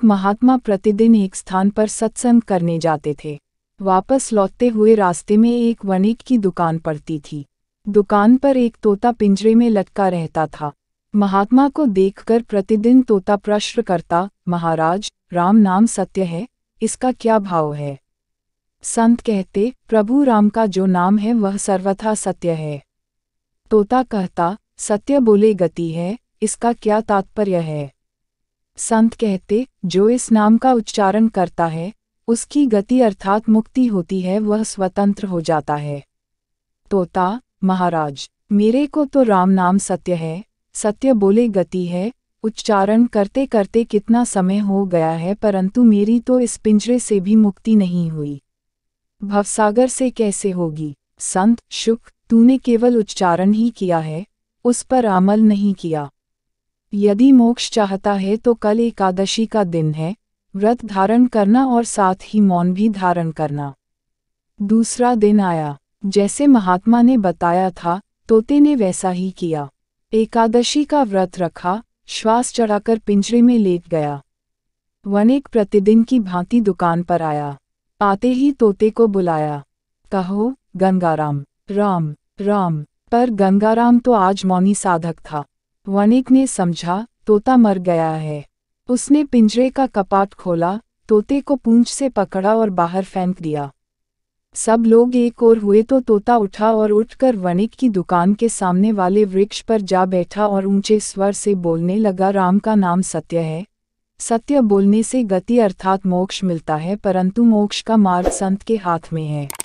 एक महात्मा प्रतिदिन एक स्थान पर सत्संग करने जाते थे वापस लौटते हुए रास्ते में एक वणिक की दुकान पड़ती थी दुकान पर एक तोता पिंजरे में लटका रहता था महात्मा को देखकर प्रतिदिन तोता प्रश्न करता महाराज राम नाम सत्य है इसका क्या भाव है संत कहते प्रभु राम का जो नाम है वह सर्वथा सत्य है तोता कहता सत्य बोले गति है इसका क्या तात्पर्य है संत कहते जो इस नाम का उच्चारण करता है उसकी गति अर्थात मुक्ति होती है वह स्वतंत्र हो जाता है तोता महाराज मेरे को तो राम नाम सत्य है सत्य बोले गति है उच्चारण करते करते कितना समय हो गया है परंतु मेरी तो इस पिंजरे से भी मुक्ति नहीं हुई भवसागर से कैसे होगी संत शुक तूने केवल उच्चारण ही किया है उस पर अमल नहीं किया यदि मोक्ष चाहता है तो कल एकादशी का दिन है व्रत धारण करना और साथ ही मौन भी धारण करना दूसरा दिन आया जैसे महात्मा ने बताया था तोते ने वैसा ही किया एकादशी का व्रत रखा श्वास चढ़ाकर पिंजरे में लेट गया वनिक प्रतिदिन की भांति दुकान पर आया आते ही तोते को बुलाया कहो गंगाराम राम राम पर गंगाराम तो आज मौनी साधक था वणिक ने समझा तोता मर गया है उसने पिंजरे का कपाट खोला तोते को पूंछ से पकड़ा और बाहर फेंक दिया सब लोग एक और हुए तो तोता उठा और उठकर वणिक की दुकान के सामने वाले वृक्ष पर जा बैठा और ऊंचे स्वर से बोलने लगा राम का नाम सत्य है सत्य बोलने से गति अर्थात मोक्ष मिलता है परंतु मोक्ष का मार्ग संत के हाथ में है